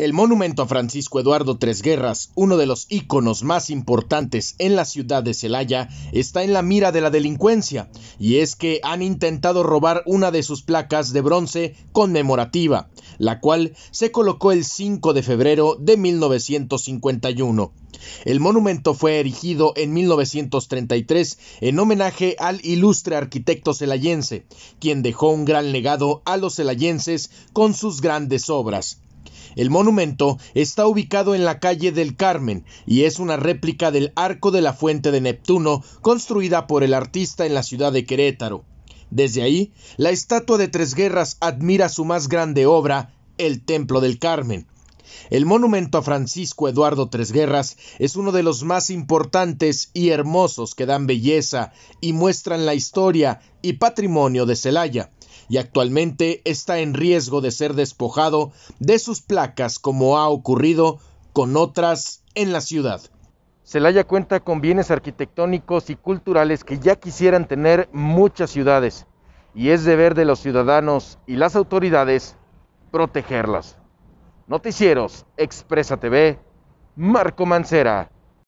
El monumento a Francisco Eduardo Tres Guerras, uno de los íconos más importantes en la ciudad de Celaya, está en la mira de la delincuencia, y es que han intentado robar una de sus placas de bronce conmemorativa, la cual se colocó el 5 de febrero de 1951. El monumento fue erigido en 1933 en homenaje al ilustre arquitecto celayense, quien dejó un gran legado a los celayenses con sus grandes obras. El monumento está ubicado en la calle del Carmen y es una réplica del Arco de la Fuente de Neptuno construida por el artista en la ciudad de Querétaro. Desde ahí, la estatua de Tres Guerras admira su más grande obra, el Templo del Carmen. El monumento a Francisco Eduardo Tres Guerras es uno de los más importantes y hermosos que dan belleza y muestran la historia y patrimonio de Celaya y actualmente está en riesgo de ser despojado de sus placas como ha ocurrido con otras en la ciudad. Celaya cuenta con bienes arquitectónicos y culturales que ya quisieran tener muchas ciudades y es deber de los ciudadanos y las autoridades protegerlas. Noticieros Expresa TV, Marco Mancera.